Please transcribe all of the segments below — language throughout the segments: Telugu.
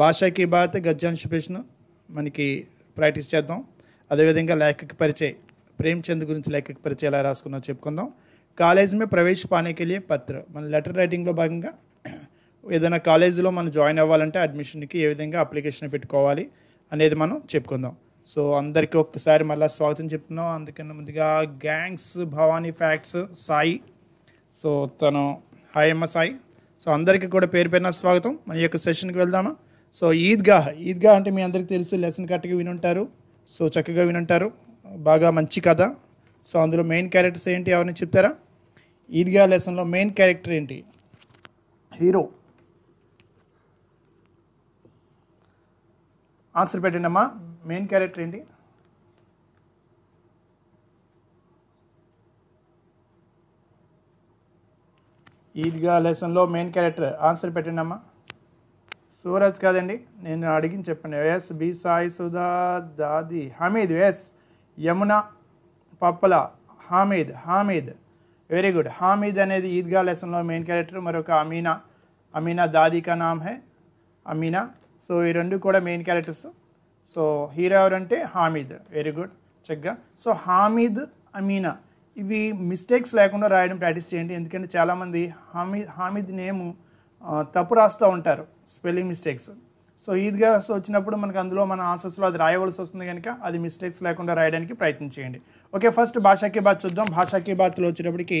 భాషకి భారత బాత్ గద్యాంశ ప్రశ్న మనకి ప్రాక్టీస్ చేద్దాం అదేవిధంగా లేఖక పరిచయ ప్రేమ్చంద్ గురించి లేఖక పరిచయం ఎలా రాసుకున్నా చెప్పుకుందాం కాలేజ్ మే ప్రవేశ్ పానేకెళ్ళి పత్ర మన లెటర్ రైటింగ్లో భాగంగా ఏదైనా కాలేజీలో మనం జాయిన్ అవ్వాలంటే అడ్మిషన్కి ఏ విధంగా అప్లికేషన్ పెట్టుకోవాలి అనేది మనం చెప్పుకుందాం సో అందరికీ ఒక్కసారి మళ్ళీ స్వాగతం చెప్తున్నాం అందుకని ముందుగా gangs Bhavani facts Sai so తను హాయ్ అమ్మ సాయి సో అందరికీ కూడా పేరు పేరున స్వాగతం మన యొక్క సెషన్కి వెళ్దామా సో ఈద్గా ఈద్గా అంటే మీ అందరికీ తెలుసు లెసన్ కరెక్ట్గా వినుంటారు సో చక్కగా వినుంటారు బాగా మంచి కథ సో అందులో మెయిన్ క్యారెక్టర్స్ ఏంటి ఎవరిని చెప్తారా ఈద్గా లెసన్లో మెయిన్ క్యారెక్టర్ ఏంటి హీరో ఆన్సర్ పెట్టండి అమ్మా మెయిన్ క్యారెక్టర్ ఏంటి ఈద్గా లెసన్లో మెయిన్ క్యారెక్టర్ ఆన్సర్ పెట్టండి అమ్మా సూరజ్ కాదండి నేను అడిగి చెప్పండి ఎస్ బి సాయి సుధా దాది Hamid yes Yamuna Pappala Hamid Hamid very good Hamid అనేది ఈద్గా లెసన్లో మెయిన్ క్యారెక్టర్ మరొక అమీనా అమీనా దాదికా నామ్ హే అమీనా సో ఈ రెండు కూడా మెయిన్ క్యారెక్టర్స్ సో హీరో ఎవరంటే హామీద్ వెరీ గుడ్ చక్కగా సో హామీద్ అమీనా ఇవి మిస్టేక్స్ లేకుండా రాయడం ప్రాక్టీస్ చేయండి ఎందుకంటే చాలామంది హామీ హామీద్ నేము तपरास्ता उतार स्पेलिंग मिस्टेक्स सो ईदगास వచ్చినప్పుడు మనకు అందులో మన ఆన్సర్స్ లో అది రాయవలసి వస్తుంది గనుక అది మిస్టेक्स లేకుండా రాయడానికి ప్రయత్నం చేయండి ఓకే ఫస్ట్ భాషాకి బా చూద్దాం భాషాకి బాత్ లో వచ్చేప్పటికి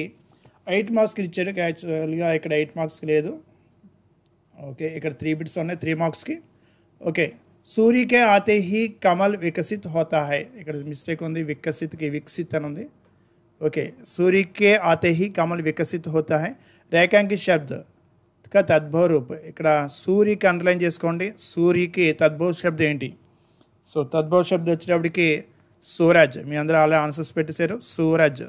8 మార్క్స్ ఇచ్చారు క్యాచ్ ఇక్కడ 8 మార్క్స్ కి లేదు ఓకే ఇక్కడ 3 బిట్స్ ఉన్నాయి 3 మార్క్స్ కి ఓకే సూర్య కే आते ही कमल विकसित होता है इकडे मिस्टेक ఉంది વિકસિત కి વિકसित అనుంది ఓకే సూర్య కే आते ही कमल विकसित होता है रेखांकित शब्द తద్భవ రూప్ ఇక్కడ సూర్యకి అండర్లైన్ చేసుకోండి సూర్యకి తద్భవ శబ్దం ఏంటి సో తద్భవ శబ్దం వచ్చేటప్పటికి సూరజ్ మీ అందరూ అలా ఆన్సర్స్ పెట్టేశారు సూరజ్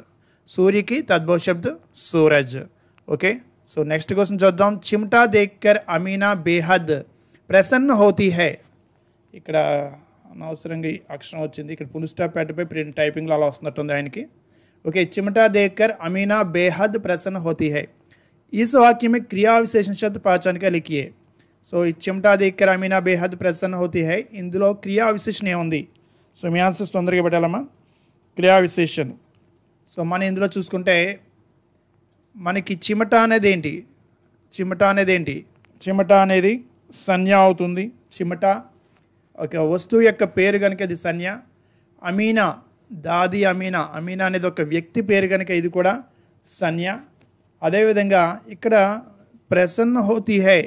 సూర్యకి తద్భవ శబ్దం సూరజ్ ఓకే సో నెక్స్ట్ క్వశ్చన్ చూద్దాం చిమ్టా దేక్కర్ అమీనా బేహద్ ప్రసన్న హోతీ హై ఇక్కడ అనవసరంగా అక్షరం వచ్చింది ఇక్కడ పులి స్టాప్ పెట్టపై ప్రింట్ టైపింగ్లో అలా వస్తున్నట్టుంది ఆయనకి ఓకే చిమటా దేక్కర్ అమీనా బేహద్ ప్రసన్న హోతీ హై इस वाक्य में क्रिया विशेषण शब्द पहचान कर लिखिए సో ఈ చెమటా దగ్గర అమీనా బేహద్ ప్రసన్న హోతి హై ఇందులో క్రియా విశేషణ ఏముంది సో మీ ఆన్సర్స్ తొందరగా పెట్టాలమ్మా క్రియా విశేషణ సో మనం ఇందులో చూసుకుంటే మనకి చిమట అనేది ఏంటి చిమట అనేది ఏంటి చిమట అనేది సంజ్ఞ అవుతుంది చిమట ఒక వస్తువు యొక్క పేరు కనుక ఇది సంజ్ఞ అమీనా దాది అమీనా అమీనా అనేది ఒక వ్యక్తి పేరు కనుక ఇది కూడా సంజ్ఞ అదేవిధంగా ఇక్కడ ప్రసన్న హోతి హే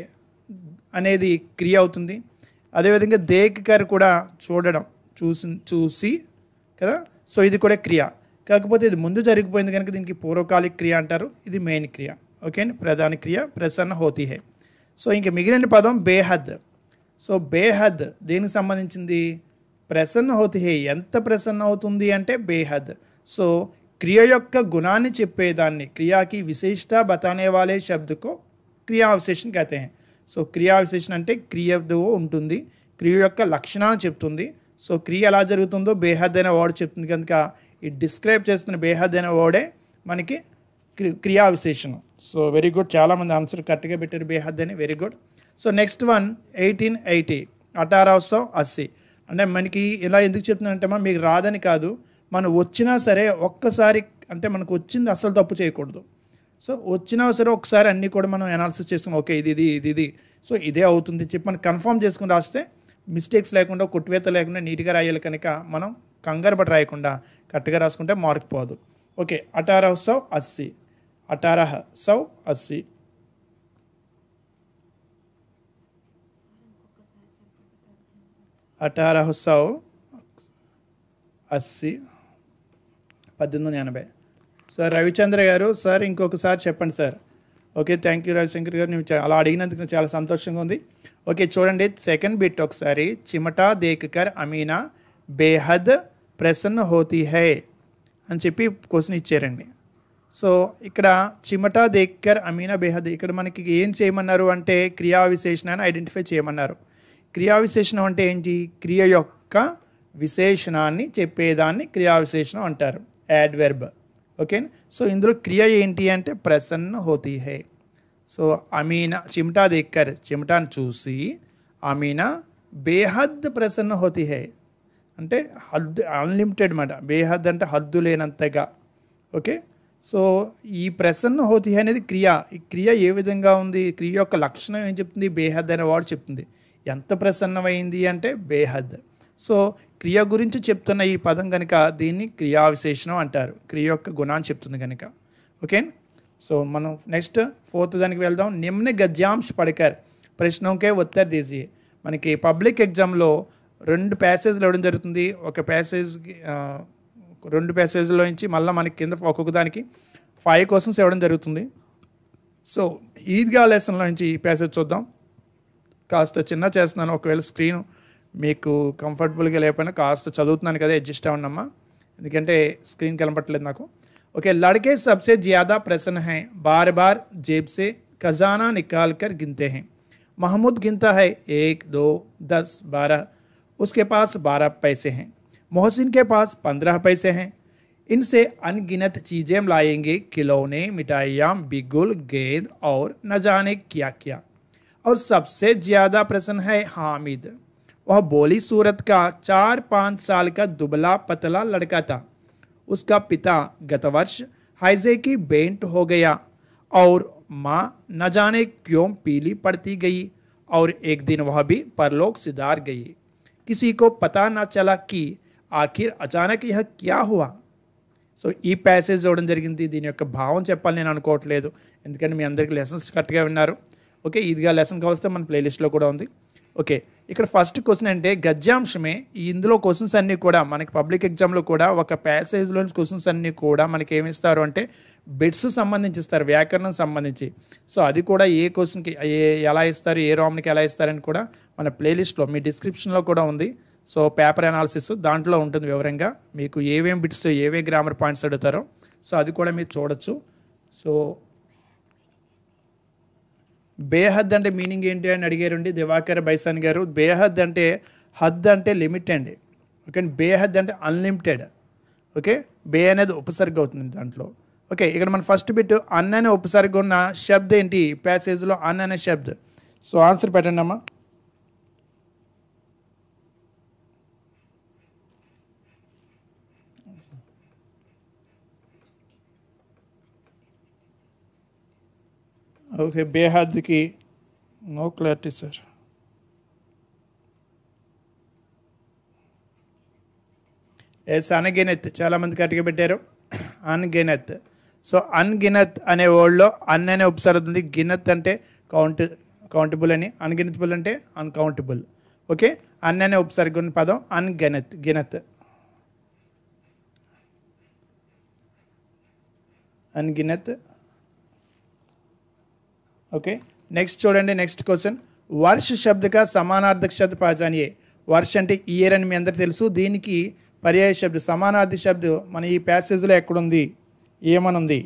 అనేది క్రియ అవుతుంది అదేవిధంగా దేకర్ కూడా చూడడం చూసి చూసి కదా సో ఇది కూడా క్రియ కాకపోతే ఇది ముందు జరిగిపోయింది కనుక దీనికి పూర్వకాలిక క్రియ అంటారు ఇది మెయిన్ క్రియ ఓకే ప్రధాన క్రియ ప్రసన్న హోతి హే సో ఇంకా మిగిలిన పదం బేహద్ సో బేహద్ దేనికి సంబంధించింది ప్రసన్న హోతి హే ఎంత ప్రసన్న అవుతుంది అంటే బేహద్ సో క్రియ యొక్క గుణాన్ని చెప్పేదాన్ని క్రియాకి की బతానే వాళ్ళే वाले शब्द క్రియా విశేషణ సో క్రియా విశేషణ అంటే క్రియ ఉంటుంది క్రియ యొక్క లక్షణాన్ని చెప్తుంది సో క్రియ ఎలా జరుగుతుందో బేహద్దైన వర్డ్ చెప్తుంది కనుక ఈ డిస్క్రైబ్ చేస్తున్న బేహద్దైన వర్డే మనకి క్రియా విశేషణం సో వెరీ గుడ్ చాలామంది ఆన్సర్ కరెక్ట్గా పెట్టారు బేహద్దని very good so next one eighteen eighty అఠారావ్ అస్సీ అంటే మనకి ఇలా ఎందుకు చెప్తున్నానంటే మీకు రాదని కాదు మనం వచ్చినా సరే ఒక్కసారి అంటే మనకు వచ్చింది అసలు తప్పు చేయకూడదు సో వచ్చినా సరే ఒకసారి అన్నీ కూడా మనం అనాలిసిస్ చేసుకుని ఓకే ఇది ఇది ఇది ఇది సో ఇదే అవుతుంది చెప్పి మనం కన్ఫర్మ్ చేసుకుని రాస్తే మిస్టేక్స్ లేకుండా కొట్టువేత లేకుండా నీట్గా రాయాలి కనుక మనం కంగారు రాయకుండా కరెక్ట్గా రాసుకుంటే మార్క్ పోదు ఓకే అటారహ సౌ అస్సి అటారహ సౌ అస్సి అటారహ సౌ అస్సి పద్దెనిమిది వందల ఎనభై సార్ రవిచంద్ర గారు సార్ ఇంకొకసారి చెప్పండి sir okay thank you Ravishankar గారు నేను అలా అడిగినందుకు చాలా సంతోషంగా ఉంది ఓకే చూడండి సెకండ్ బిట్ ఒకసారి చిమటా దేకర్ అమీనా బేహద్ ప్రసన్న హోతి హై అని చెప్పి క్వశ్చన్ ఇచ్చారండి సో ఇక్కడ చిమటా దేక్కర్ అమీనా బేహద్ ఇక్కడ మనకి ఏం చేయమన్నారు అంటే క్రియా విశేషణాన్ని ఐడెంటిఫై చేయమన్నారు క్రియా విశేషణం అంటే ఏంటి క్రియ యొక్క విశేషణాన్ని చెప్పేదాన్ని క్రియా విశేషణం అంటారు యాడ్వెర్బ్ ఓకే సో ఇందులో క్రియ ఏంటి అంటే ప్రసన్న హోతి హే సో అమీనా చిమటా దెక్కర్ చిమటాను చూసి అమీనా బేహద్ ప్రసన్న హోతి హే అంటే హద్దు అన్లిమిటెడ్ మాట బేహద్ అంటే హద్దు లేనంతగా ఓకే సో ఈ ప్రసన్న హోతి అనేది క్రియ ఈ క్రియ ఏ విధంగా ఉంది క్రియ యొక్క లక్షణం ఏం చెప్తుంది బేహద్ అనే వాడు చెప్తుంది ఎంత ప్రసన్నమైంది అంటే బేహద్ సో క్రియ గురించి చెప్తున్న ఈ పదం కనుక దీన్ని క్రియావిశేషణం అంటారు క్రియ యొక్క గుణాన్ని చెప్తుంది కనుక ఓకే సో మనం నెక్స్ట్ ఫోర్త్ దానికి వెళ్దాం నిమ్న గద్యాంశ ప్రశ్న ఒకే ఉత్తర్ దీజీ మనకి పబ్లిక్ ఎగ్జామ్లో రెండు ప్యాసేజ్లు ఇవ్వడం జరుగుతుంది ఒక ప్యాసేజ్ రెండు ప్యాసేజ్లో నుంచి మళ్ళీ మనకి కింద ఒక్కొక్క దానికి ఫైవ్ క్వశ్చన్స్ ఇవ్వడం జరుగుతుంది సో ఈద్గా లెసన్లో నుంచి ఈ ప్యాసేజ్ చూద్దాం కాస్త చిన్న చేస్తున్నాను ఒకవేళ స్క్రీన్ મેક કમ્ફર્ટેબલ કે લેપના કાસ્ તો ચદું તનાને કદા એડજસ્ટ આવના મમ એનું કેટે સ્ક્રીન ગલબટલે નાકુ ઓકે લડકે સબસે જ્યાદા પ્રસન્ન હૈ બાર બાર જેબ સે કઝાન નિકાલ કર ગિનતે હૈ মাহমুদ ગિનતા હૈ 1 2 10 12 ઉસકે પાસ 12 પૈસે હૈ મોહઝિન કે પાસ 15 પૈસે હૈ ઇનસે અનગિનત ચીજેમ લાયેંગે ખિલોને મીઠાઈયા બિગુલ ગેદ ઓર નજાને કિયા કિયા ઓર સબસે જ્યાદા પ્રસન્ન હૈ હામિદ वह बोली सूरत का चार पाँच साल का दुबला पतला लड़का था उसका पिता गत वर्ष हाइजे की बेंट हो गया और माँ न जाने क्यों पीली पड़ती गई और एक दिन वह भी परलोक सिधार गई किसी को पता न चला कि आखिर अचानक यह क्या हुआ सो ई पैसेज इवे जी दीन ओक भाव चपाले मे अंदर लैसन कट्टा ओके लैसन का वस्ते मन प्ले लिस्ट होके ఇక్కడ ఫస్ట్ క్వశ్చన్ అంటే గద్యాంశమే ఇందులో క్వశ్చన్స్ అన్నీ కూడా మనకి పబ్లిక్ ఎగ్జామ్లో కూడా ఒక ప్యాసేజ్లోని క్వశ్చన్స్ అన్నీ కూడా మనకి ఏమిస్తారు అంటే బిట్స్ సంబంధించి ఇస్తారు వ్యాకరణం సంబంధించి సో అది కూడా ఏ క్వశ్చన్కి ఏ ఎలా ఇస్తారు ఏ రామ్కి ఎలా ఇస్తారని కూడా మన ప్లేలిస్ట్లో మీ డిస్క్రిప్షన్లో కూడా ఉంది సో పేపర్ అనాలిసిస్ దాంట్లో ఉంటుంది వివరంగా మీకు ఏవేం బిట్స్ ఏవే గ్రామర్ పాయింట్స్ అడుగుతారో సో అది కూడా మీరు చూడొచ్చు సో బేహద్ అంటే మీనింగ్ ఏంటి అని అడిగారండి దివాకర్ బైసాన్ గారు బేహద్ అంటే హద్ అంటే లిమిట్ అండి ఓకే బేహద్ అంటే అన్లిమిటెడ్ ఓకే బే అనేది ఉపసర్గ అవుతుంది దాంట్లో ఓకే ఇక్కడ మన ఫస్ట్ బిట్ అన్ అనే ఉపసర్గ ఉన్న శబ్ద ఏంటి ప్యాసేజ్లో అన్ అనే శబ్ద సో ఆన్సర్ పెట్టండి అమ్మా ఓకే బేహాద్కి నో క్లారిటీ సార్ ఎస్ అనగినత్ చాలామంది కట్టిగా పెట్టారు అన్గినెత్ సో అన్గినత్ అనే వర్డ్లో అన్ అనే ఉపసార్ అవుతుంది గినత్ అంటే కౌంట్ కౌంటబుల్ అని అన్గినతబుల్ అంటే అన్కౌంటబుల్ ఓకే అన్ అనే ఉపసర్గ పదం అన్గనత్ గినత్ అన్గినత్ ఓకే నెక్స్ట్ చూడండి నెక్స్ట్ క్వశ్చన్ వర్ష శబ్దక సమానార్థక శబ్ద పాచానియే వర్ష అంటే ఇయర్ అని మీ అందరు తెలుసు దీనికి పర్యాయ శబ్ద సమానార్థ శబ్దం మన ఈ ప్యాసేజ్లో ఎక్కడుంది ఏమనుంది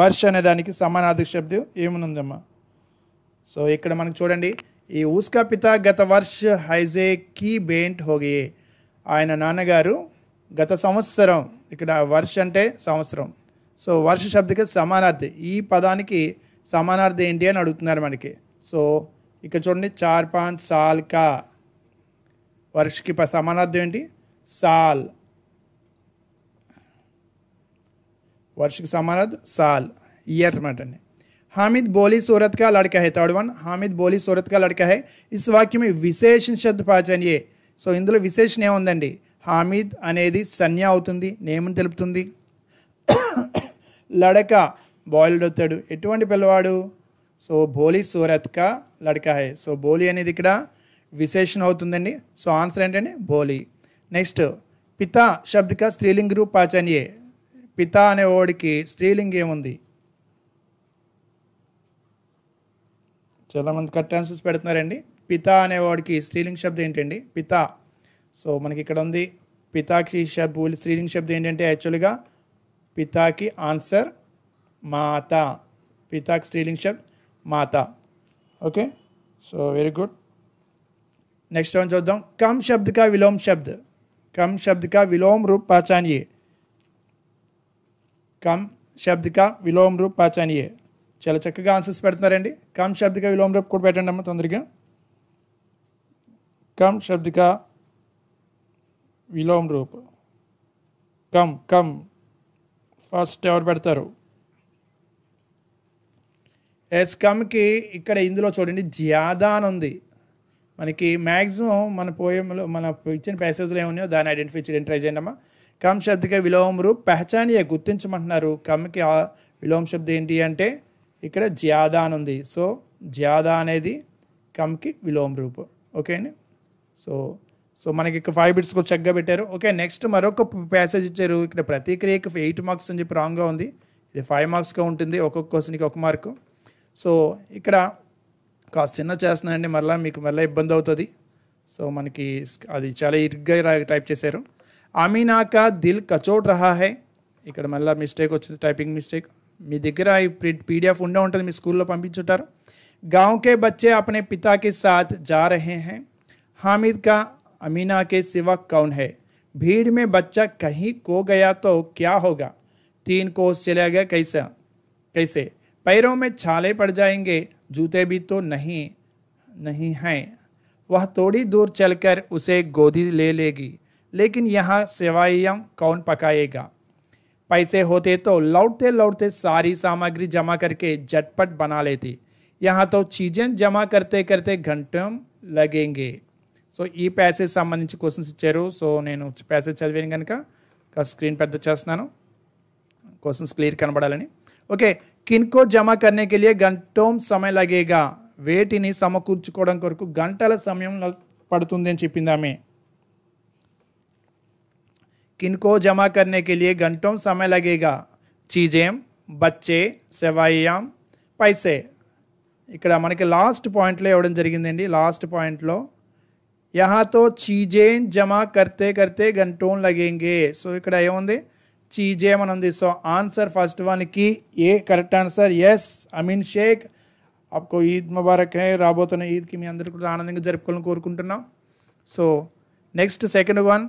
వర్ష అనే దానికి సమానార్థక శబ్దం ఏమనుందమ్మా సో ఇక్కడ మనకు చూడండి ఈ ఊస్కా పిత గత వర్ష హైజే కీ బెయింట్ హోగే ఆయన నాన్నగారు గత సంవత్సరం ఇక్కడ వర్ష అంటే సంవత్సరం సో వర్ష శబ్దకి సమానార్థి ఈ పదానికి సమానార్థి ఏంటి అని అడుగుతున్నారు మనకి సో ఇక్కడ చూడండి చార్ పాంచ్ సాల్ కా వర్షకి సమానార్థం ఏంటి సాల్ వర్షకి సమానార్థం సాల్ ఇయర్ అనమాట అండి హామీద్ బోలీ సూరత్ కా लड़का హే థర్డ్ వన్ हामिद బోలీ సూరత్ కా लड़का హే ఇస్ వాక్యం में విశేషణ శబ్ద పాచన్యే సో ఇందులో విశేషణ ఏముందండి హామీద్ అనేది సన్య అవుతుంది నేమని తెలుపుతుంది లడక బాయిల్డ్ అవుతాడు ఎటువంటి పిల్లవాడు సో బోలీ సూరత్ కా లడక హే సో బోలీ అనేది ఇక్కడ విశేషణ అవుతుందండి సో ఆన్సర్ ఏంటంటే బోలీ నెక్స్ట్ పిత శబ్దిక స్త్రీలింగ్ రూప్ పాచన్యే పిత అనే ఓడికి స్త్రీలింగ్ ఏముంది చాలామంది కరెక్ట్ ఆన్సర్స్ పెడుతున్నారండి పిత అనే వాడికి స్త్రీలింగ్ శబ్దం ఏంటండి పిత సో మనకి ఇక్కడ ఉంది పితాకి శబ్ స్త్రీలింగ్ శబ్దం ఏంటంటే యాక్చువల్గా పితాకి ఆన్సర్ మాత పితాకి స్త్రీలింగ్ శబ్ద్ మాత okay so very good next one చూద్దాం కమ్ శబ్ద్ కా విలోమ శబ్ద్ కమ్ शब्द का विलोम रूप पहचानिए कम కా విలోమ రూప్ పాచానియే చాలా చక్కగా ఆన్సర్స్ పెడుతున్నారండి కమ్ శబ్దిక విలోమ రూప్ కూడా పెట్టండి అమ్మ తొందరగా కమ్ శబ్దిక విలోమ రూప్ కమ్ కమ్ ఫస్ట్ ఎవరు పెడతారు ఎస్కమ్కి ఇక్కడ ఇందులో చూడండి జ్యాదా అని ఉంది మనకి మ్యాక్సిమం మన పోయంలో మన ఇచ్చిన ప్యాసేజ్లో ఏమున్నాయో దాన్ని ఐడెంటిఫై చేయడం ట్రై అమ్మా కమ్ శబ్దకే విలోమ రూప్ పెహచానియే గుర్తించమంటున్నారు కమ్కి విలోమ శబ్దం ఏంటి అంటే ఇక్కడ జియాదా అని ఉంది సో జియాదా అనేది కమ్కి విలోమ రూపు ఓకే అండి సో సో మనకి ఇక ఫైవ్ కూడా చెక్గా పెట్టారు ఓకే నెక్స్ట్ మరొక ప్యాసేజ్ ఇచ్చారు ఇక్కడ ప్రతిక్రియకు ఎయిట్ మార్క్స్ అని చెప్పి రాంగ్గా ఉంది ఇది ఫైవ్ మార్క్స్గా ఉంటుంది ఒక్కొక్క క్వశ్చన్కి ఒక మార్కు సో ఇక్కడ కాస్త చిన్న చేస్తున్నానండి మళ్ళీ మీకు మళ్ళీ ఇబ్బంది అవుతుంది సో మనకి అది చాలా ఇరుగ్గా టైప్ చేశారు అమీనాక దిల్ కచోట్ రహా హై ఇక్కడ మళ్ళీ మిస్టేక్ వచ్చింది టైపింగ్ మిస్టేక్ మీ దగ్గర ఈ పీడిఎఫ్ ఉండే ఉంటుంది మీ స్కూల్లో పంపించుంటారు గాంకే బచ్చే అప్నే పితాకి సాత్ జా రహే హామీద్ కా अमीना के सिवा कौन है भीड़ में बच्चा कहीं को गया तो क्या होगा तीन कोस चले गया कैसा कैसे पैरों में छाले पड़ जाएंगे जूते भी तो नहीं नहीं हैं वह थोड़ी दूर चलकर उसे गोदी ले लेगी लेकिन यहाँ सेवाइयाँ कौन पकाएगा पैसे होते तो लौटते लौटते सारी सामग्री जमा करके झटपट बना लेती यहाँ तो चीज़ें जमा करते करते घंटों लगेंगे సో ఈ ప్యాసేజ్ సంబంధించి క్వశ్చన్స్ ఇచ్చారు సో నేను ప్యాసేజ్ చదివాను కనుక స్క్రీన్ పెద్ద చేస్తున్నాను క్వశ్చన్స్ క్లియర్ కనబడాలని ఓకే కిన్కో జమ కర్నే కెలియే గంటం సమయం లగేగా వేటిని సమకూర్చుకోవడం కొరకు గంటల సమయం పడుతుంది అని చెప్పింది ఆమె కిన్కో జమ కర్నే కెలియే గంటం సమయం లగేగా చీజేం బచ్చే సెవాయం పైసే ఇక్కడ మనకి లాస్ట్ పాయింట్లో ఇవ్వడం జరిగిందండి లాస్ట్ పాయింట్లో यहाँ तो चीजें जमा करते करते घंटों लगेंगे సో ఇక్కడ ఏముంది చీజే ఉంది సో ఆన్సర్ ఫస్ట్ వన్కి A correct answer yes Amin Shaik ఆప్కో ఈద్ ముబారక్ హే రాబోతున్న ఈద్కి మీ అందరికీ కూడా ఆనందంగా జరుపుకోవాలని కోరుకుంటున్నాం సో నెక్స్ట్ సెకండ్ వన్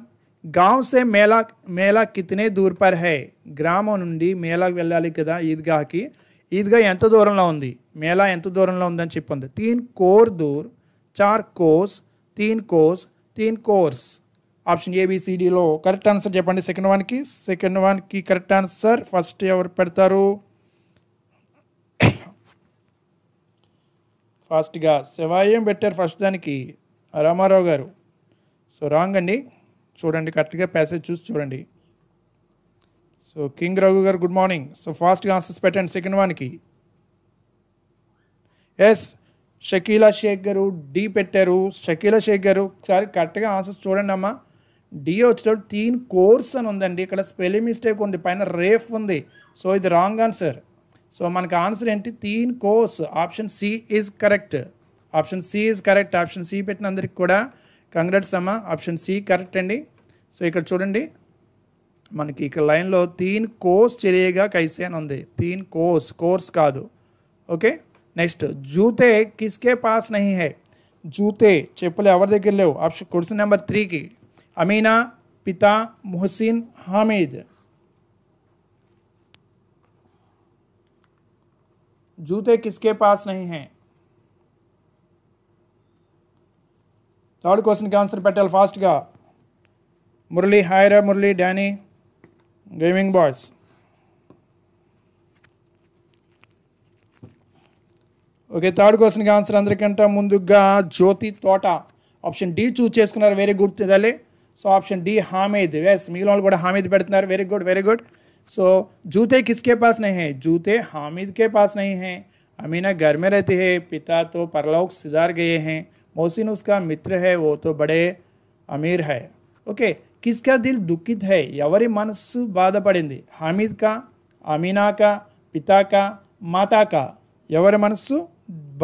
గావ్ సే మేళా మేళా కితనే దూర్ పర్ హై గ్రామం నుండి మేళాకి వెళ్ళాలి కదా ఈద్గాకి ఈద్గా ఎంత దూరంలో ఉంది మేళా ఎంత దూరంలో ఉందని చెప్పింది తీన్ కోర్ దూర్ చార్ కోస్ తీన్ కోర్స్ తీన్ కోర్స్ ఆప్షన్ ఏబిసిడిలో కరెక్ట్ ఆన్సర్ చెప్పండి సెకండ్ వన్కి సెకండ్ వన్కి కరెక్ట్ ఆన్సర్ ఫస్ట్ ఎవరు పెడతారు ఫాస్ట్గా శివాయం పెట్టారు ఫస్ట్ దానికి రామారావు గారు సో రాంగ్ అండి చూడండి కరెక్ట్గా ప్యాసేజ్ చూసి చూడండి సో కింగ్ రఘు గారు గుడ్ మార్నింగ్ సో ఫాస్ట్గా ఆన్సర్స్ పెట్టండి సెకండ్ వన్కి ఎస్ షకీలా షేక్ గారు డి పెట్టారు షకీలా షేక్ గారు ఒకసారి కరెక్ట్గా ఆన్సర్స్ చూడండి అమ్మా డి వచ్చేటప్పుడు తీన్ కోర్స్ అని ఉందండి ఇక్కడ స్పెల్లింగ్ మిస్టేక్ ఉంది పైన రేఫ్ ఉంది సో ఇది రాంగ్ ఆన్సర్ సో మనకి ఆన్సర్ ఏంటి తీన్ కోర్స్ option C is correct option C is correct option C పెట్టిన అందరికి కూడా కంగ్రాట్స్ అమ్మా ఆప్షన్ సి కరెక్ట్ అండి సో ఇక్కడ చూడండి మనకి ఇక్కడ లైన్లో తీన్ కోర్స్ చెరియగా కైసే అని ఉంది తీన్ కోర్స్ కోర్స్ కాదు ఓకే నెక్స్ట్ జూతే కిస్కే పాస్ నహీ హై జూతే చెప్పులు ఎవరి దగ్గర లేవు ఆప్షన్ క్వశ్చన్ నెంబర్ త్రీకి అమీనా పితా మొహసిన్ హామీద్ जूते किसके पास नहीं हैं थर्ड क्वेश्चन का आंसर पेटल फास्ट का मुरली हायरा Murali Danny gaming boys okay third క్వశ్చన్కి ఆన్సర్ అందరికంటే ముందుగా Jyothi Thota option D choose చేసుకున్నారు వెరీ గుడ్ తల్లి so option D Hamid yes मिगला కూడా హామిద్ పెడుతున్నారు very good very good so जूते किसके पास नहीं है जूते हामिद के पास नहीं हैं अमीना घर में रहती है पिता तो परलोक सिदार गए हैं मोहसिन उसका मित्र है वो तो बड़े अमीर है ఓకే किसका दिल दुखित है ఎవరి మనసు బాధపడింది హామిద్ కా అమీనా కా పితా కా మాతా కా ఎవరి మనసు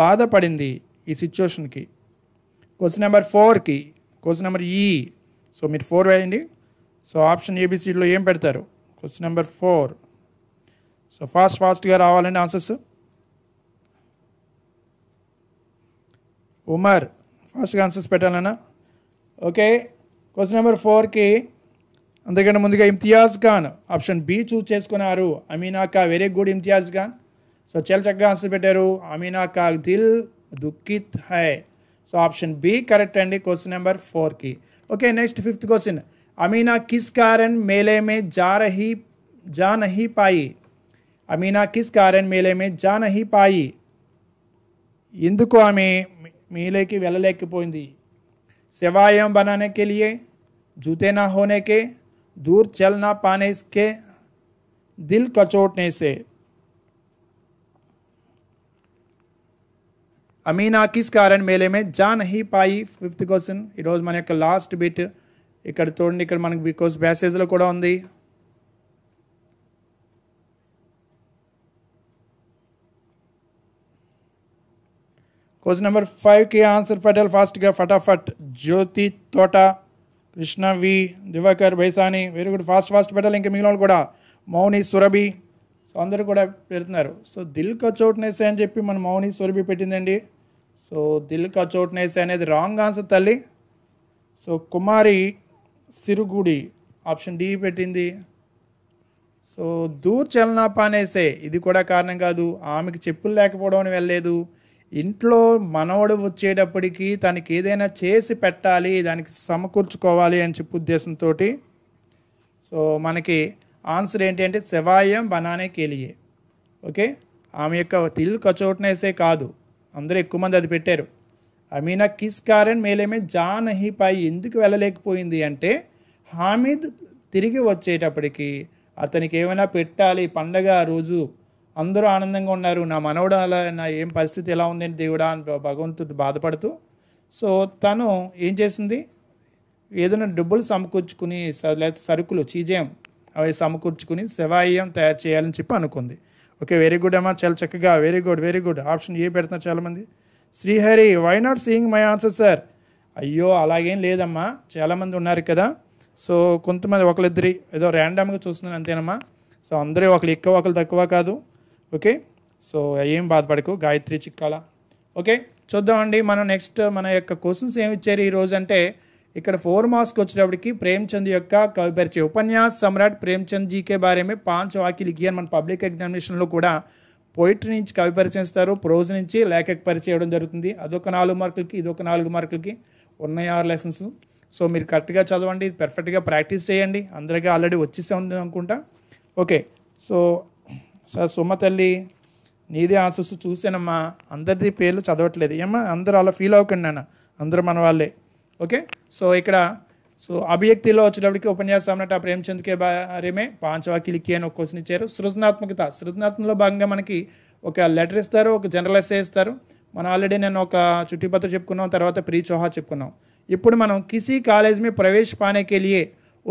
బాధపడింది ఈ సిచ్యువేషన్కి క్వశ్చన్ నెంబర్ ఫోర్కి క్వశ్చన్ నెంబర్ ఈ సో మీరు ఫోర్ వేయండి సో ఆప్షన్ ఏబిసిలో ఏం పెడతారు question number four so fast ఫాస్ట్గా రావాలండి ఆన్సర్స్ ఉమర్ ఫాస్ట్గా ఆన్సర్స్ పెట్టాలన్నా ఓకే క్వశ్చన్ నెంబర్ ఫోర్కి అందుకంటే ముందుగా Imtiaz Khan option B choose చేసుకున్నారు అమీనాకా very good Imtiaz Khan so so చెల్చక్క ఆన్సర్ अमीना का दिल दुखित है so option B correct correct question number four की okay next fifth question Amina किस कारण मेले में जा रही जा नहीं पाई अमीना किस कारण मेले में जा नहीं पाई इंदुको हमें मेले की वेल लेकिन सेवाएं बनाने के लिए जूते ना होने के दूर चल ना पाने के दिल कचोटने से అమీనా కిస్ కారణ్ మేలే మే జా నహీ పాయి ఫిఫ్త్ క్వశ్చన్ ఈరోజు మన యొక్క లాస్ట్ బిట్ ఇక్కడ చూడండి ఇక్కడ మనకు బికాస్ బ్యాసేజ్లో కూడా ఉంది క్వశ్చన్ నెంబర్ ఫైవ్కి ఆన్సర్ ఫటల్ ఫాస్ట్గా ఫటాఫట్ Jyothi Thota Krishna V Diwakar Baisani very good fast fast పెట్టాలి ఇంకా మిగిలిన వాళ్ళు కూడా మౌని సురభి సో అందరూ కూడా పెడుతున్నారు సో దిల్ కచోట్నేసే అని చెప్పి మన మౌని సురభి పెట్టిందండి సో దిల్ కా చోట్నేసే అనేది రాంగ్ ఆన్సర్ తల్లి so Kumari Sirugudi option D పెట్టింది సో దూర్ చలనా పానేసే ఇది కూడా కారణం కాదు ఆమెకి చెప్పులు లేకపోవడం అని వెళ్ళలేదు ఇంట్లో మనవడు వచ్చేటప్పటికి తనకి ఏదైనా చేసి పెట్టాలి దానికి సమకూర్చుకోవాలి అని చెప్పి ఉద్దేశంతో సో మనకి ఆన్సర్ ఏంటి అంటే శవాయం బనానే కేలియే ఓకే ఆమె యొక్క తిల్ కచోటనేసే కాదు అందరూ ఎక్కువ మంది అది పెట్టారు అమీనా కిస్ కారెన్ మేలేమే జాన్ నహి ఎందుకు వెళ్ళలేకపోయింది అంటే హామీద్ తిరిగి వచ్చేటప్పటికి అతనికి ఏమైనా పెట్టాలి పండగ రోజు అందరూ ఆనందంగా ఉన్నారు నా మనవడు అలా నా ఏం పరిస్థితి ఎలా ఉందండి దేవుడా అని భగవంతుడు బాధపడుతూ సో తను ఏం చేసింది ఏదైనా డబ్బులు సమకూర్చుకుని లేదా సరుకులు చీజేయం అవి సమకూర్చుకుని శివాయం తయారు చేయాలని చెప్పి అనుకుంది ఓకే వెరీ గుడ్ అమ్మా చాలా చక్కగా very good very good option A పెడుతున్నారు చాలామంది Srihari why not seeing my answer sir అయ్యో అలాగేం లేదమ్మా చాలామంది ఉన్నారు కదా సో కొంతమంది ఒకరిద్దరి ఏదో ర్యాండమ్గా చూస్తున్నాను అంతేనమ్మా సో అందరూ ఒకరు ఎక్కువ ఒకరు తక్కువ కాదు ఓకే సో ఏం బాధపడకు గాయత్రి చిక్కాల ఓకే చూద్దామండి మనం నెక్స్ట్ మన యొక్క క్వశ్చన్స్ ఏమి ఇచ్చారు ఈరోజు అంటే ఇక్కడ ఫోర్ మార్క్స్కి को వచ్చేటప్పటికి ప్రేమచంద్ యొక్క కవి పరిచయ సమ్రాట్ ప్రేమ్చంద్ జీ కే బారే మే పాంచ్ వాక్యలు ఇయ్యారు మన పబ్లిక్ ఎగ్జామినేషన్లో కూడా పోయిటరీ నుంచి కవి పరిచయం ఇస్తారు ప్రోజ్ నుంచి లేఖ పరిచయం ఇవ్వడం జరుగుతుంది అదొక నాలుగు మార్కులకి ఇదొక నాలుగు మార్కులకి ఉన్నాయి ఆరు లెసన్స్ సో మీరు కరెక్ట్గా చదవండి పర్ఫెక్ట్గా ప్రాక్టీస్ చేయండి అందరికీ ఆల్రెడీ వచ్చేసే ఉంది అనుకుంటా ఓకే సో సార్ సుమ తల్లి నీదే ఆశస్సు చూసానమ్మా అందరిది పేర్లు చదవట్లేదు ఏమ్మా అందరూ అలా ఫీల్ అవ్వకండి నాన్న అందరూ మన వాళ్ళే ఓకే సో ఇక్కడ సో అభివ్యక్తిలో వచ్చేటప్పటికి ఉపన్యాసం అన్నట్టు నట ప్రేమచంద్కే బారేమే పాంచవాకిలికి అని ఒక క్వశ్చన్ ఇచ్చారు సృజనాత్మకత సృజనాత్మకలో భాగంగా మనకి ఒక లెటర్ ఇస్తారు ఒక జనరల్ ఎస్ఏ ఇస్తారు మనం ఆల్రెడీ నేను ఒక చుట్టుపత్ర చెప్పుకున్నాం తర్వాత ప్రీ చోహా చెప్పుకున్నాం ఇప్పుడు మనం కిసీ కాలేజ్ మీ ప్రవేశ పానే కే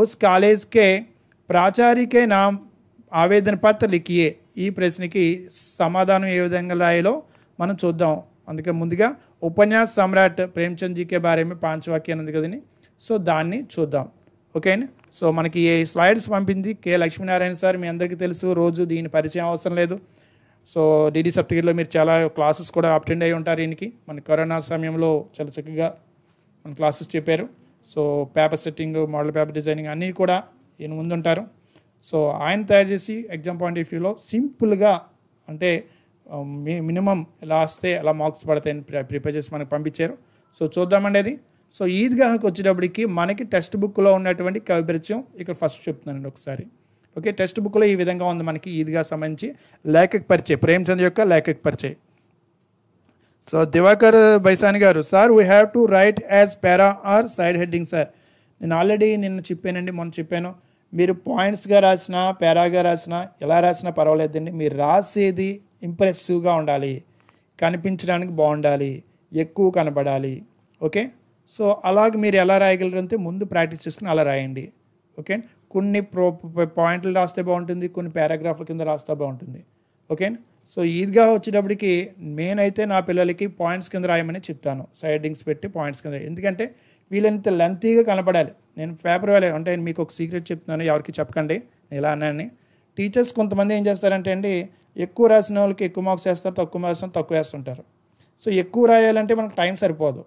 ఉస్ కాలేజ్కే ప్రాచార్యకే నా ఆవేదన పత్ర లిఖియే ఈ ప్రశ్నకి సమాధానం ఏ విధంగా రాయాలో మనం చూద్దాం అందుకే ముందుగా ఉపన్యాస సమ్రాట్ ప్రేమ్చంద్ జీ కే పాంచ మే పాంచ్ ఉంది కదండి సో దాన్ని చూద్దాం ఓకేనా సో మనకి ఏ స్లైడ్స్ పంపింది కే లక్ష్మీనారాయణ సార్ మీ అందరికీ తెలుసు రోజు దీని పరిచయం అవసరం లేదు సో డిడి సప్తగిరిలో మీరు చాలా క్లాసెస్ కూడా అటెండ్ అయి ఉంటారు దీనికి మన కరోనా సమయంలో చాలా చక్కగా మన క్లాసెస్ చెప్పారు so paper setting model paper designing అన్నీ కూడా ఈయన ముందుంటారు సో ఆయన తయారు చేసి ఎగ్జామ్ పాయింట్ ఆఫ్ వ్యూలో సింపుల్గా అంటే మినిమం ఎలా వస్తే ఎలా మార్క్స్ పడతాయని ప్రిపేర్ చేసి మనకు పంపించారు సో చూద్దామండి అది సో ఈద్గాహకు వచ్చేటప్పటికి మనకి టెక్స్ట్ బుక్లో ఉన్నటువంటి కవిపరిచయం ఇక్కడ ఫస్ట్ చెప్తున్నానండి ఒకసారి ఓకే టెక్స్ట్ బుక్లో ఈ విధంగా ఉంది మనకి ఈద్గా సంబంధించి లేఖక్ పరిచయ్ ప్రేమ్చంద్ యొక్క లేఖక పరిచయం సో దివాకర్ బైసాని గారు sir we have to write as para or side heading sir నేను ఆల్రెడీ నిన్న చెప్పానండి మొన్న చెప్పాను మీరు పాయింట్స్గా రాసినా పారాగా రాసినా ఎలా రాసినా పర్వాలేదండి మీరు రాసేది ఇంప్రెసివ్గా ఉండాలి కనిపించడానికి బాగుండాలి ఎక్కువ కనబడాలి ఓకే సో అలాగ మీరు ఎలా రాయగలరంటే ముందు ప్రాక్టీస్ చేసుకుని అలా రాయండి ఓకే కొన్ని ప్రో పాయింట్లు రాస్తే బాగుంటుంది కొన్ని పారాగ్రాఫ్ల కింద రాస్తే బాగుంటుంది ఓకే సో ఈద్గా వచ్చేటప్పటికి నేనైతే నా పిల్లలకి పాయింట్స్ కింద రాయమని చెప్తాను సైడింగ్స్ పెట్టి పాయింట్స్ కింద ఎందుకంటే వీళ్ళంత లెంతీగా కనపడాలి నేను పేపర్ వేలే అంటే మీకు ఒక సీక్రెట్ చెప్తున్నాను ఎవరికి చెప్పకండి ఇలా అన్నాను టీచర్స్ కొంతమంది ఏం చేస్తారంటే అండి ఎక్కువ రాసిన వాళ్ళకి ఎక్కువ మార్క్స్ వేస్తారు తక్కువ మార్క్స్ తక్కువ వేస్తుంటారు సో ఎక్కువ రాయాలంటే మనకు టైం సరిపోదు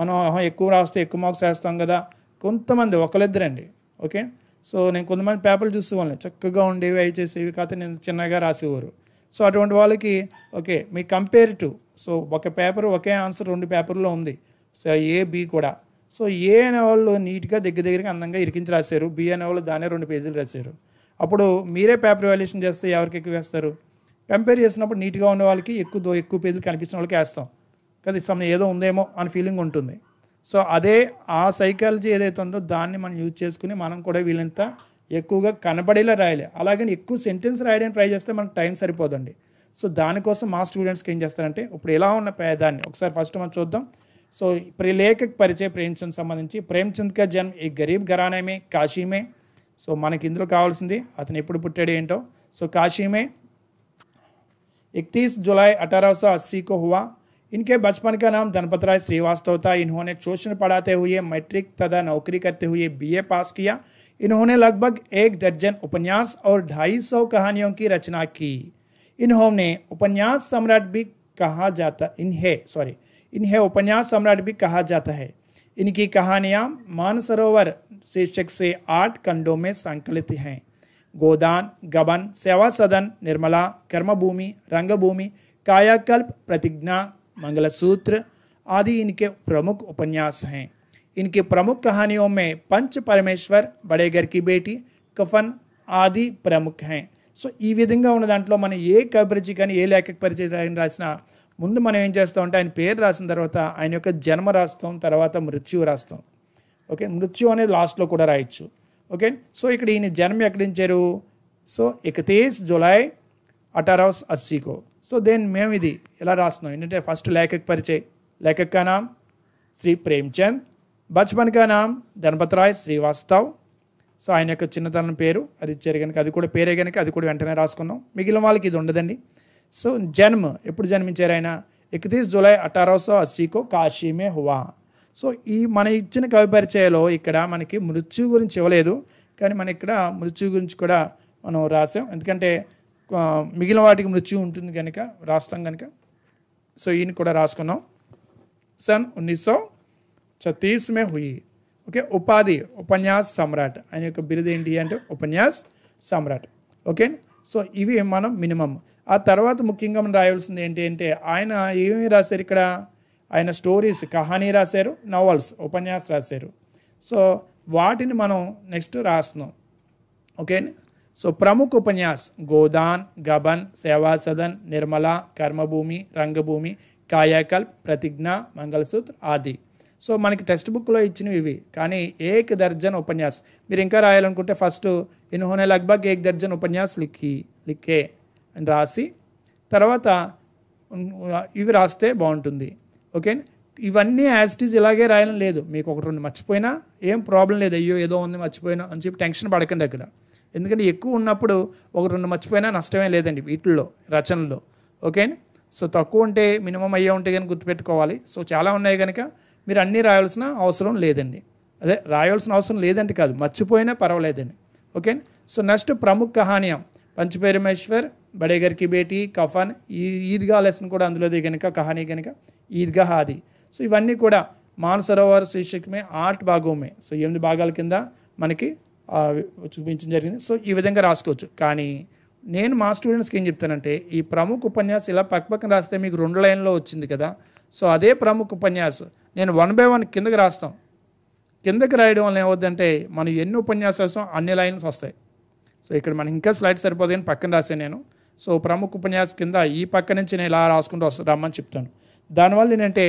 మనం ఎక్కువ రాస్తే ఎక్కువ మార్క్స్ వేస్తాం కదా కొంతమంది ఒకరిద్దరండి ఓకే సో నేను కొంతమంది పేపర్లు చూసేవాళ్ళని చక్కగా ఉండేవి అవి చేసేవి కాకపోతే నేను చిన్నగా రాసేవారు సో అటువంటి వాళ్ళకి ఓకే మీ కంపేర్ టు సో ఒక పేపర్ ఒకే ఆన్సర్ రెండు పేపర్లో ఉంది సో ఏ బి కూడా సో ఏ అనే వాళ్ళు నీట్గా దగ్గర దగ్గరికి అందంగా ఇరికించి రాశారు బి అనే వాళ్ళు దానే రెండు పేజీలు రాశారు అప్పుడు మీరే పేపర్ వాల్యుయేషన్ చేస్తే ఎవరికి ఎక్కువ వేస్తారు కంపేర్ చేసినప్పుడు నీట్గా ఉన్న వాళ్ళకి ఎక్కువ ఎక్కువ పేజీలు కనిపించిన వాళ్ళకి వేస్తాం కదా సమయం ఏదో ఉందేమో అని ఫీలింగ్ ఉంటుంది సో అదే ఆ సైకాలజీ ఏదైతే ఉందో దాన్ని మనం యూజ్ చేసుకుని మనం కూడా వీళ్ళంత ఎక్కువగా కనబడేలా రాయాలి అలాగని ఎక్కువ సెంటెన్స్ రాయడానికి ట్రై చేస్తే మనకు టైం సరిపోదండి సో దానికోసం మా స్టూడెంట్స్కి ఏం చేస్తారంటే ఇప్పుడు ఎలా ఉన్న పేదాన్ని ఒకసారి ఫస్ట్ మనం చూద్దాం సో లేఖక్ పరిచయ ప్రేమ్చంద్ సంబంధించి ప్రేమ్చంద్ గారి జన్మ ఈ గరీబ్ ఘరానేమే కాశీమే సో మనకి ఇందులో కావాల్సింది అతను ఎప్పుడు పుట్టాడు ఏంటో సో కాశీమే इकतीस जुलाई 1880 को हुआ इनके बचपन का नाम धनपत राय श्रीवास्तव था इन्होंने ट्यूशन पढ़ाते हुए मैट्रिक तथा नौकरी करते हुए बीए पास किया इन्होंने लगभग एक दर्जन उपन्यास और ढाई सौ कहानियों की रचना की इन्होंने उपन्यास सम्राट भी कहा जाता इन्हें सॉरी इन्हें उपन्यास सम्राट भी कहा जाता है इनकी कहानियाँ मानसरोवर शीर्षक से आठ खंडों में संकलित हैं गोदान गबन सेवा सदन निर्मला कर्मभूमि रंगभूमि कायाकल्प प्रतिज्ञा मंगलसूत्र आदि इनके प्रमुख उपन्यास हैं इनकी प्रमुख कहानियों में पंच परमेश्वर बड़ेगर की बेटी कफन ఆది ప్రముఖ సో ఈ విధంగా ఉన్న దాంట్లో మనం ఏ కవి పరిచయం కానీ ఏ లేఖక పరిచయం రాసినా ముందు మనం ఏం చేస్తామంటే ఆయన పేరు రాసిన తర్వాత ఆయన యొక్క జన్మ రాస్తాం తర్వాత మృత్యువు రాస్తాం ఓకే మృత్యు అనేది లాస్ట్లో కూడా రాయొచ్చు ఓకే సో ఇక్కడ ఈయన జన్మ ఎక్కడించారు సో ఇకతీస్ జులై అఠారహ అస్సీకో సో దేని మేము ఇది ఎలా రాస్తున్నాం ఏంటంటే ఫస్ట్ లేఖక్ పరిచయ్ లేఖక్ కా నామ్ శ్రీ ప్రేమ్చంద్ బచ్పన్ కా నామ్ రాయ్ శ్రీవాస్తవ్ సో ఆయన యొక్క చిన్నతనం పేరు అది ఇచ్చారు కనుక అది కూడా పేరే కనుక అది కూడా వెంటనే రాసుకున్నాం మిగిలిన వాళ్ళకి ఇది ఉండదండి సో జన్మ ఎప్పుడు జన్మించారు ఆయన ఇకతీస్ జులై అఠారహ సో అస్సీకో కాశీమే హువా సో ఈ మన ఇచ్చిన కవి పరిచయలో ఇక్కడ మనకి మృత్యు గురించి ఇవ్వలేదు కానీ మన ఇక్కడ మృత్యు గురించి కూడా మనం రాసాం ఎందుకంటే మిగిలిన వాటికి మృత్యు ఉంటుంది కనుక రాస్తాం కనుక సో ఈయన కూడా రాసుకున్నాం సన్ ఉన్నీస్ సో ఛత్తీస్ మే హుయి ఓకే ఉపాధి ఉపన్యాస్ సమ్రాట్ ఆయన యొక్క బిరుదు ఏంటి అంటే ఉపన్యాస్ సమ్రాట్ ఓకే సో ఇవి మనం మినిమం ఆ తర్వాత ముఖ్యంగా మనం రాయవలసింది ఏంటి అంటే ఆయన ఏమేమి రాశారు ఇక్కడ ఆయన స్టోరీస్ కహానీ రాశారు నవల్స్ ఉపన్యాసం రాశారు సో వాటిని మనం నెక్స్ట్ రాస్తున్నాం ఓకే సో ప్రముఖ ఉపన్యాస్ గోదాన్ గబన్ సేవా సదన్ నిర్మల కర్మభూమి రంగభూమి కాయాకల్ప్ ప్రతిజ్ఞ మంగళసూత్ర ఆది సో మనకి టెక్స్ట్ బుక్లో ఇచ్చినవి ఇవి కానీ ఏక్ దర్జన్ ఉపన్యాస్ మీరు ఇంకా రాయాలనుకుంటే ఫస్ట్ ఇన్హోనే లగ్భగ్ ఏక్ దర్జన్ ఉపన్యాస్ లిఖి లిఖే అని రాసి తర్వాత ఇవి రాస్తే బాగుంటుంది ఓకే ఇవన్నీ యాజ్ ఇట్ ఈజ్ ఇలాగే రాయడం లేదు మీకు ఒకటి రెండు మర్చిపోయినా ఏం ప్రాబ్లం లేదు అయ్యో ఏదో ఉంది మర్చిపోయినా అని చెప్పి టెన్షన్ పడకండి అక్కడ ఎందుకంటే ఎక్కువ ఉన్నప్పుడు ఒక రెండు మర్చిపోయినా నష్టమే లేదండి వీటిల్లో రచనలో ఓకే సో తక్కువ ఉంటే మినిమం అయ్యే ఉంటే కానీ గుర్తుపెట్టుకోవాలి సో చాలా ఉన్నాయి కనుక మీరు అన్నీ రాయాల్సిన అవసరం లేదండి అదే రాయాల్సిన అవసరం లేదంటే కాదు మర్చిపోయినా పర్వాలేదండి ఓకే సో నెక్స్ట్ ప్రముఖ కహానీయం పంచపేరమేశ్వర్ బడేగర్కి బేటీ కఫాన్ ఈ ఈద్గా లెసన్ కూడా అందులోదే కనుక కహానీ కనుక ఈద్గా హాది సో ఇవన్నీ కూడా మానసరోవర్ శీర్షిక్ ఆర్ట్ భాగమే సో ఎనిమిది భాగాల కింద మనకి చూపించడం జరిగింది సో ఈ విధంగా రాసుకోవచ్చు కానీ నేను మా స్టూడెంట్స్కి ఏం చెప్తానంటే ఈ ప్రముఖ ఉపన్యాసం ఇలా పక్క పక్కన రాస్తే మీకు రెండు లైన్లో వచ్చింది కదా సో అదే ప్రముఖ ఉపన్యాసం నేను వన్ బై వన్ కిందకి రాస్తాం కిందకి రాయడం వల్ల ఏమవుద్దంటే మనం ఎన్ని ఉపన్యాసాలు అన్ని లైన్స్ వస్తాయి సో ఇక్కడ మనం ఇంకా స్లైడ్ సరిపోదు పక్కన రాసాను నేను సో ప్రముఖ ఉపన్యాసం కింద ఈ పక్క నుంచి నేను ఇలా రాసుకుంటూ వస్తా రమ్మని చెప్తాను దానివల్ల ఏంటంటే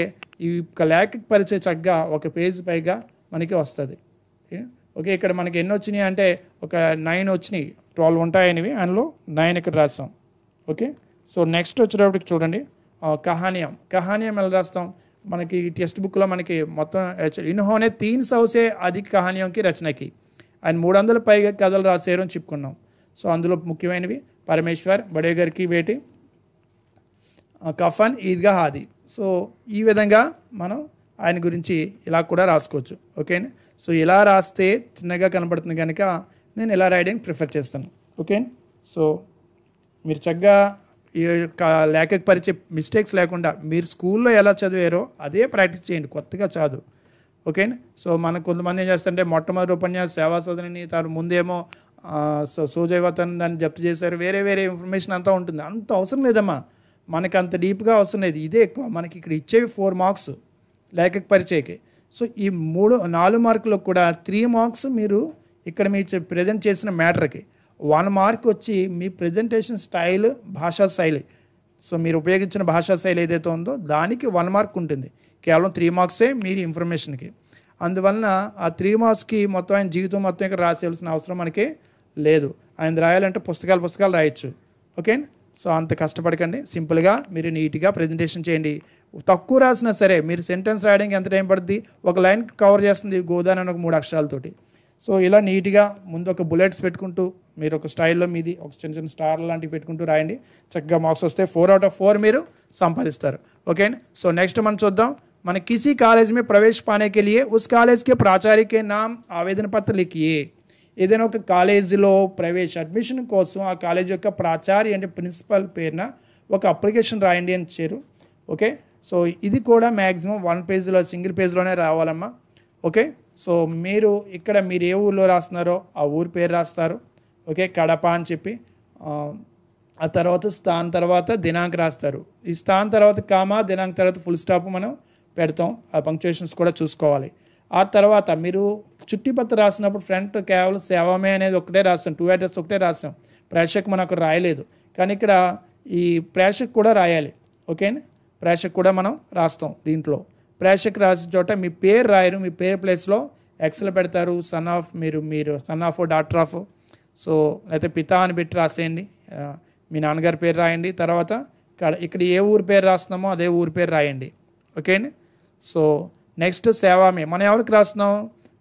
ఈ యొక్క లేఖ పరిచే చక్కగా ఒక పేజ్ పైగా మనకి వస్తుంది ఓకే ఇక్కడ మనకి ఎన్ని వచ్చినాయి అంటే ఒక నైన్ వచ్చినాయి ట్వెల్వ్ ఉంటాయనివి అందులో నైన్ ఇక్కడ రాస్తాం ఓకే సో నెక్స్ట్ వచ్చేటప్పటికి చూడండి కహానియం కహానియం ఎలా రాస్తాం మనకి టెక్స్ట్ బుక్లో మనకి మొత్తం ఇన్హోనే తీన్ సౌసే అధిక కహానియంకి రచనకి ఆయన మూడు వందల పైగా కథలు రాశారు అని చెప్పుకున్నాం సో అందులో ముఖ్యమైనవి పరమేశ్వర్ బడేగర్కి వేటి కఫన్ ఈద్గా హాది సో ఈ విధంగా మనం ఆయన గురించి ఇలా కూడా రాసుకోవచ్చు ఓకే సో ఇలా రాస్తే చిన్నగా కనపడుతుంది కనుక నేను ఇలా రాయడానికి ప్రిఫర్ చేస్తాను ఓకే సో మీరు చక్కగా ఈ యొక్క లేఖకు పరిచే మిస్టేక్స్ లేకుండా మీరు స్కూల్లో ఎలా చదివారో అదే ప్రాక్టీస్ చేయండి కొత్తగా చదువు ఓకేనా సో మనకు కొంతమంది ఏం చేస్తుంటే మొట్టమొదటి ఉపన్యాస సేవా సోదరిని తర్వాత ముందేమో సో సోజైవతను దాన్ని జప్తు చేశారు వేరే వేరే ఇన్ఫర్మేషన్ అంతా ఉంటుంది అంత అవసరం లేదమ్మా మనకి అంత డీప్గా వస్తున్నది ఇదే ఎక్కువ మనకి ఇక్కడ ఇచ్చేవి ఫోర్ మార్క్స్ లేఖక పరిచయకి సో ఈ మూడు నాలుగు మార్కులకు కూడా త్రీ మార్క్స్ మీరు ఇక్కడ మీ ప్రజెంట్ చేసిన మ్యాటర్కి వన్ మార్క్ వచ్చి మీ ప్రజెంటేషన్ స్టైల్ భాషా శైలి సో మీరు ఉపయోగించిన భాషా శైలి ఏదైతే ఉందో దానికి వన్ మార్క్ ఉంటుంది కేవలం త్రీ మార్క్సే మీరు ఇన్ఫర్మేషన్కి అందువలన ఆ త్రీ మార్క్స్కి మొత్తం ఆయన జీవితం మొత్తం ఇక్కడ రాసేయాల్సిన అవసరం మనకి లేదు ఆయన రాయాలంటే పుస్తకాలు పుస్తకాలు రాయొచ్చు ఓకే సో అంత కష్టపడకండి సింపుల్గా మీరు నీట్గా ప్రజెంటేషన్ చేయండి తక్కువ రాసినా సరే మీరు సెంటెన్స్ రాయడానికి ఎంత టైం పడుతుంది ఒక లైన్ కవర్ చేస్తుంది గోదాని అని ఒక మూడు అక్షరాలతోటి సో ఇలా నీట్గా ముందు ఒక బుల్లెట్స్ పెట్టుకుంటూ మీరు ఒక స్టైల్లో మీది ఒక చిన్న చిన్న స్టార్ లాంటివి పెట్టుకుంటూ రాయండి చక్కగా మార్క్స్ వస్తే ఫోర్ అవుట్ ఆఫ్ ఫోర్ మీరు సంపాదిస్తారు ఓకే సో నెక్స్ట్ మనం చూద్దాం మన किसी కాలేజ్ में प्रवेश पाने के लिए उस कॉलेज के प्राचार्य के ఏదైనా ఒక కాలేజీలో ప్రవేశ అడ్మిషన్ కోసం ఆ కాలేజ్ యొక్క ప్రాచార్య అంటే ప్రిన్సిపల్ పేరున ఒక అప్లికేషన్ రాయండి అని ఇచ్చారు ఓకే సో ఇది కూడా మ్యాక్సిమం వన్ పేజ్లో సింగిల్ పేజ్లోనే రావాలమ్మా ఓకే సో మీరు ఇక్కడ మీరు ఏ ఊళ్ళో రాస్తున్నారో ఆ ఊరి పేరు రాస్తారు ఓకే కడప అని చెప్పి ఆ తర్వాత స్థాన్ తర్వాత దినాంక రాస్తారు ఈ స్థాన్ తర్వాత కామా దినాంక తర్వాత ఫుల్ స్టాప్ మనం పెడతాం ఆ పంక్చుయేషన్స్ కూడా చూసుకోవాలి ఆ తర్వాత మీరు చుట్టుపత్ర రాసినప్పుడు ఫ్రంట్ కేవలం సేవమే అనేది ఒకటే రాస్తాం టూ అడ్రస్ ఒకటే రాస్తాం ప్రేక్షకు మనం అక్కడ రాయలేదు కానీ ఇక్కడ ఈ ప్రేక్షకు కూడా రాయాలి ఓకేనా ప్రేక్షకు కూడా మనం రాస్తాం దీంట్లో ప్రేక్షకు రాసిన చోట మీ పేరు రాయరు మీ పేరు ప్లేస్లో ఎక్సెల్ పెడతారు సన్ ఆఫ్ మీరు మీరు son of doctor of so లేకపోతే పితా అని పెట్టి రాసేయండి మీ నాన్నగారి పేరు రాయండి తర్వాత ఇక్కడ ఏ ఊరి పేరు రాస్తున్నామో అదే ఊరి పేరు రాయండి ఓకే అండి సో నెక్స్ట్ సేవామే మనం ఎవరికి రాస్తున్నాం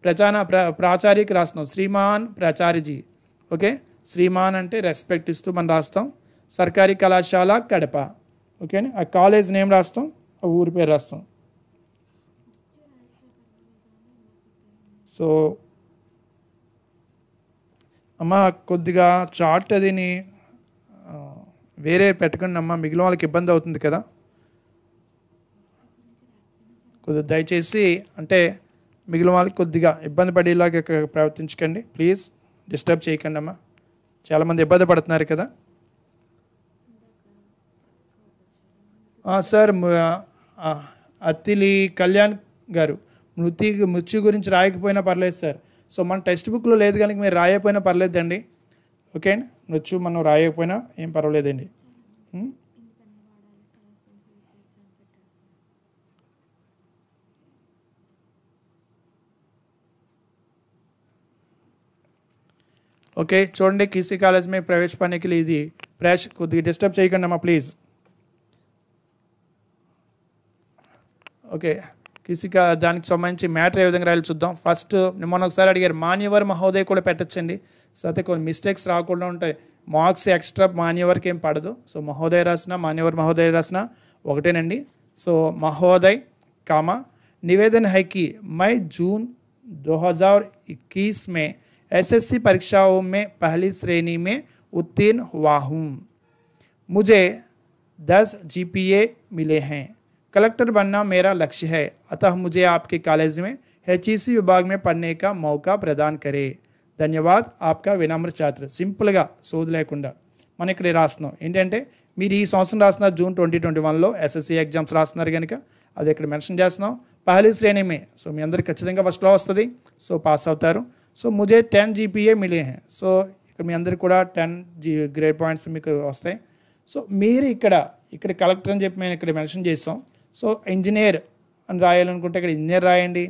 ప్రచాన ప్రాచార్యకి రాస్తున్నాం శ్రీమాన్ ప్రాచార్యజీ ఓకే శ్రీమాన్ అంటే రెస్పెక్ట్ ఇస్తూ మనం రాస్తాం సర్కారీ కళాశాల కడప ఓకేనా ఆ కాలేజ్ నేమ్ రాస్తాం ఆ ఊరి పేరు రాస్తాం సో అమ్మ కొద్దిగా చార్ట్ అదిని వేరే పెట్టకండి అమ్మ మిగిలిన వాళ్ళకి ఇబ్బంది అవుతుంది కదా కొద్దిగా దయచేసి అంటే మిగిలిన వాళ్ళకి కొద్దిగా ఇబ్బంది పడేలాగా ప్రవర్తించకండి ప్లీజ్ డిస్టర్బ్ చేయకండి అమ్మా చాలామంది ఇబ్బంది పడుతున్నారు కదా సార్ అతిలి కళ్యాణ్ గారు మృతి మృత్యు గురించి రాయకపోయినా పర్లేదు సార్ సో మన టెక్స్ట్ బుక్లో లేదు కనుక మీరు రాయకపోయినా పర్లేదండి ఓకే అండి మృత్యు మనం రాయకపోయినా ఏం పర్వాలేదండి ఓకే చూడండి కీసీ కాలేజ్ మీద ప్రవేశ పానే ఇది ప్రేష్ కొద్దిగా డిస్టర్బ్ చేయకండి అమ్మా ప్లీజ్ ఓకే కిసిక దానికి సంబంధించి మ్యాటర్ ఏ విధంగా రాయాలి చూద్దాం ఫస్ట్ మొన్న ఒకసారి అడిగారు మాన్యవర్ మహోదయ కూడా పెట్టచ్చండి సో అయితే కొన్ని మిస్టేక్స్ రాకుండా ఉంటాయి మార్క్స్ ఎక్స్ట్రా మాన్యవర్కి ఏం పడదు సో మహోదయ రాసిన మాన్యవర్ మహోదయ రాసిన ఒకటేనండి సో మహోదయ్ కామా నివేదన్ హైకి మై జూన్ దో హజార్ ఇక్కీస్ మే SSC పరీక్షోమె పహలి శ్రేణిమే ఉత్తీన్ వాహు ముజే 10 GPA మిలేహెన్ కలెక్టర్ బన్న నా మేరా లక్ష్య హై అతః ముజే ఆప్కే కాలేజ్ మే HEC విభాగ మే పడ్నే కా मौका प्रदान करे धन्यवाद आपका विनम्र छात्र सिंपलगा సోదలైకుండ మనికడే రాస్నాం ఏంటంటే మీ ఈ సాసన రాస్న జూన్ 2021 లో SSC ఎగ్జామ్స్ రాస్నరు గనక అది ఇక్కడ మెన్షన్ చేస్తా సో పహలి శ్రేణిమే సో మీ అందరి కచ్చితంగా ఫస్ట్ ర్యాంక్ వస్తది సో పాస్ అవుతారు సో ముజే టెన్ జీపీఏ जी మిలే సో ఇక్కడ మీ అందరికి కూడా టెన్ జీ గ్రేడ్ పాయింట్స్ మీకు వస్తాయి సో మీరు ఇక్కడ ఇక్కడ కలెక్టర్ అని చెప్పి మేము ఇక్కడ మెన్షన్ చేస్తాం సో ఇంజనీర్ అని రాయాలనుకుంటే ఇక్కడ ఇంజనీర్ రాయండి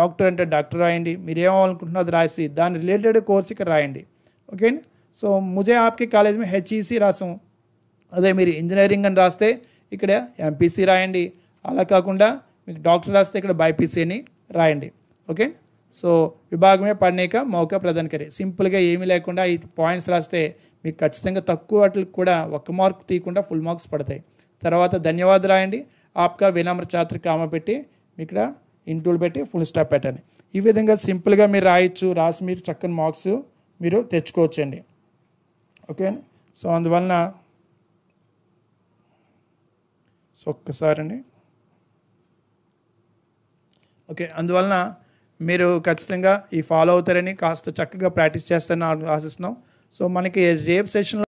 డాక్టర్ అంటే డాక్టర్ రాయండి మీరు ఏమవ్వాలనుకుంటున్నో అది రాసి దాని రిలేటెడ్ కోర్స్ ఇక్కడ రాయండి ఓకేనా సో ముజే ఆప్కి కాలేజ్ మేము హెచ్ఈసి రాసాం అదే మీరు ఇంజనీరింగ్ అని రాస్తే ఇక్కడ ఎంపీసీ రాయండి అలా కాకుండా మీకు డాక్టర్ రాస్తే ఇక్కడ బైపీసీ అని రాయండి ఓకే సో విభాగమే పడినాక మౌక ప్రధాన కరే సింపుల్గా ఏమీ లేకుండా ఈ పాయింట్స్ రాస్తే మీకు ఖచ్చితంగా తక్కువ వాటికి కూడా ఒక్క మార్క్ తీయకుండా ఫుల్ మార్క్స్ పడతాయి తర్వాత ధన్యవాదాలు రాయండి ఆప్కా వినమ్ర చాత్ర కామ పెట్టి ఇక్కడ ఇంటూలు పెట్టి ఫుల్ స్టాప్ పెట్టండి ఈ విధంగా సింపుల్గా మీరు రాయొచ్చు రాసి మీరు చక్కని మార్క్స్ మీరు తెచ్చుకోవచ్చండి ఓకే సో అందువలన సో ఒక్కసారి ఓకే అందువలన మీరు ఖచ్చితంగా ఈ ఫాలో అవుతారని కాస్త చక్కగా ప్రాక్టీస్ చేస్తారని ఆశిస్తున్నాం సో మనకి రేపు సెషన్లో